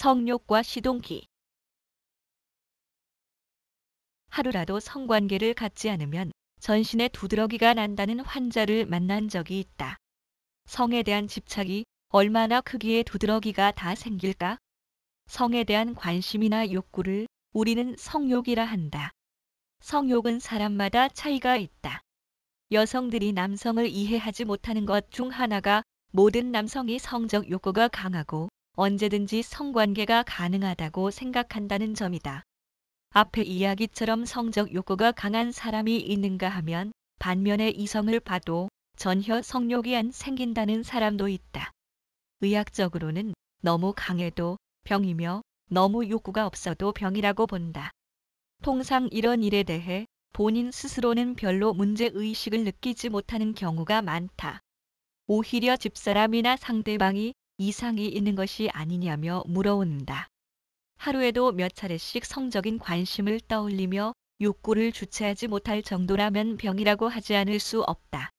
성욕과 시동기 하루라도 성관계를 갖지 않으면 전신에 두드러기가 난다는 환자를 만난 적이 있다. 성에 대한 집착이 얼마나 크기에 두드러기가 다 생길까? 성에 대한 관심이나 욕구를 우리는 성욕이라 한다. 성욕은 사람마다 차이가 있다. 여성들이 남성을 이해하지 못하는 것 중 하나가 모든 남성이 성적 욕구가 강하고 언제든지 성관계가 가능하다고 생각한다는 점이다. 앞에 이야기처럼 성적 욕구가 강한 사람이 있는가 하면 반면에 이성을 봐도 전혀 성욕이 안 생긴다는 사람도 있다. 의학적으로는 너무 강해도 병이며 너무 욕구가 없어도 병이라고 본다. 통상 이런 일에 대해 본인 스스로는 별로 문제의식을 느끼지 못하는 경우가 많다. 오히려 집사람이나 상대방이 이상이 있는 것이 아니냐며 물어온다. 하루에도 몇 차례씩 성적인 관심을 떠올리며 욕구를 주체하지 못할 정도라면 병이라고 하지 않을 수 없다.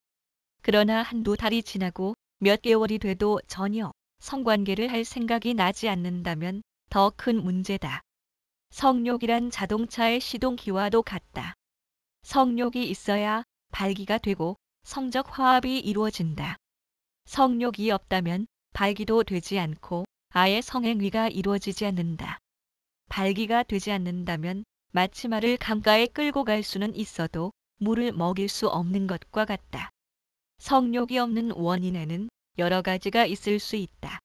그러나 한두 달이 지나고 몇 개월이 돼도 전혀 성관계를 할 생각이 나지 않는다면 더 큰 문제다. 성욕이란 자동차의 시동기와도 같다. 성욕이 있어야 발기가 되고 성적 화합이 이루어진다. 성욕이 없다면 발기도 되지 않고 아예 성행위가 이루어지지 않는다. 발기가 되지 않는다면 마치마를 강가에 끌고 갈 수는 있어도 물을 먹일 수 없는 것과 같다. 성욕이 없는 원인에는 여러 가지가 있을 수 있다.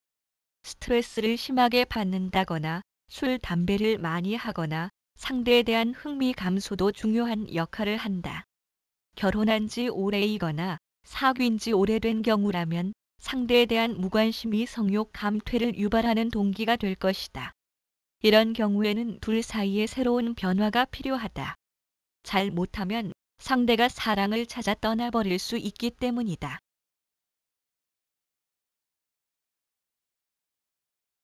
스트레스를 심하게 받는다거나 술, 담배를 많이 하거나 상대에 대한 흥미 감소도 중요한 역할을 한다. 결혼한 지 오래이거나 사귄 지 오래된 경우라면 상대에 대한 무관심이 성욕 감퇴를 유발하는 동기가 될 것이다. 이런 경우에는 둘 사이에 새로운 변화가 필요하다. 잘 못하면 상대가 사랑을 찾아 떠나버릴 수 있기 때문이다.